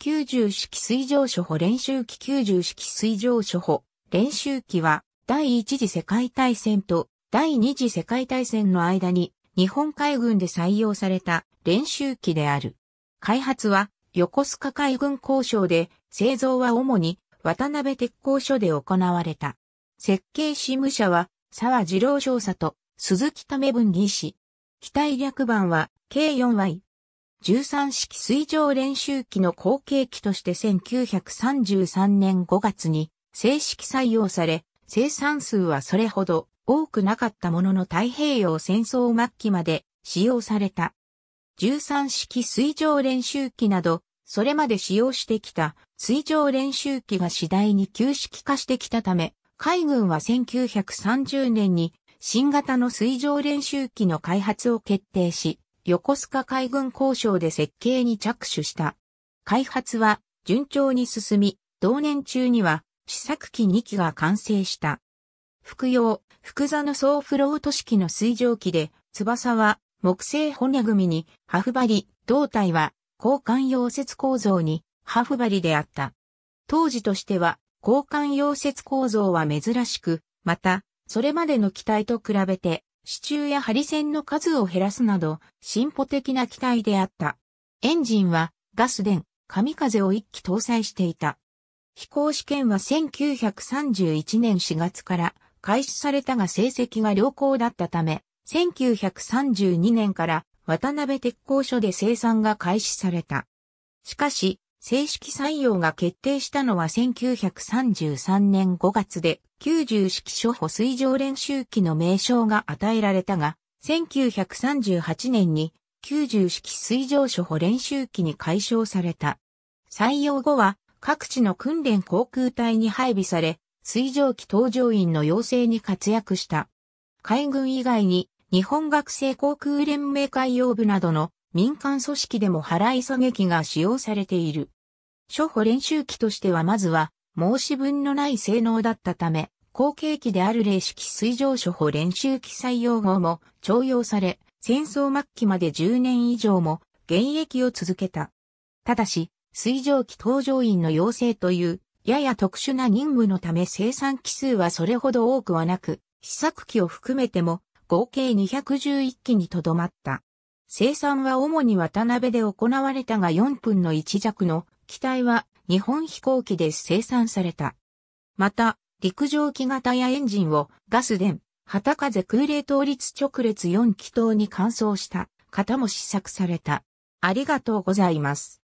90式水上処方練習機90式水上処方練習機は第一次世界大戦と第二次世界大戦の間に日本海軍で採用された練習機である。開発は横須賀海軍工廠で製造は主に渡辺鉄工所で行われた。設計事務者は沢次郎少佐と鈴木為文技師。機体略番は K4Y。13式水上練習機の後継機として1933年5月に正式採用され、生産数はそれほど多くなかったものの太平洋戦争末期まで使用された。13式水上練習機など、それまで使用してきた水上練習機が次第に旧式化してきたため、海軍は1930年に新型の水上練習機の開発を決定し、横須賀海軍交渉で設計に着手した。開発は順調に進み、同年中には試作機2機が完成した。服用、福座の総フロート式の水蒸気で、翼は木製骨組みにハフバリ、胴体は交換溶接構造にハフバリであった。当時としては交換溶接構造は珍しく、また、それまでの機体と比べて支柱や針線の数を減らすなど、進歩的な機体であった。エンジンはガス電、神風を1機搭載していた。飛行試験は1931年4月から開始されたが成績が良好だったため、1932年から渡辺鉄工所で生産が開始された。しかし、正式採用が決定したのは1933年5月で、90式初歩水上練習機の名称が与えられたが、1938年に90式水上初歩練習機に改称された。採用後は各地の訓練航空隊に配備され、水上機搭乗員の養成に活躍した。海軍以外に日本学生航空連盟海洋部などの民間組織でも払い下げ機が使用されている。初歩練習機としてはまずは申し分のない性能だったため、後継機である霊式水上処方練習機採用後も徴用され、戦争末期まで10年以上も現役を続けた。ただし、水上機搭乗員の要請という、やや特殊な任務のため生産機数はそれほど多くはなく、試作機を含めても合計211機にとどまった。生産は主に渡辺で行われたが4分の1弱の機体は日本飛行機で生産された。また、陸上機型やエンジンをガス電、旗風空冷倒立直列4気筒に換装した型も試作された。ありがとうございます。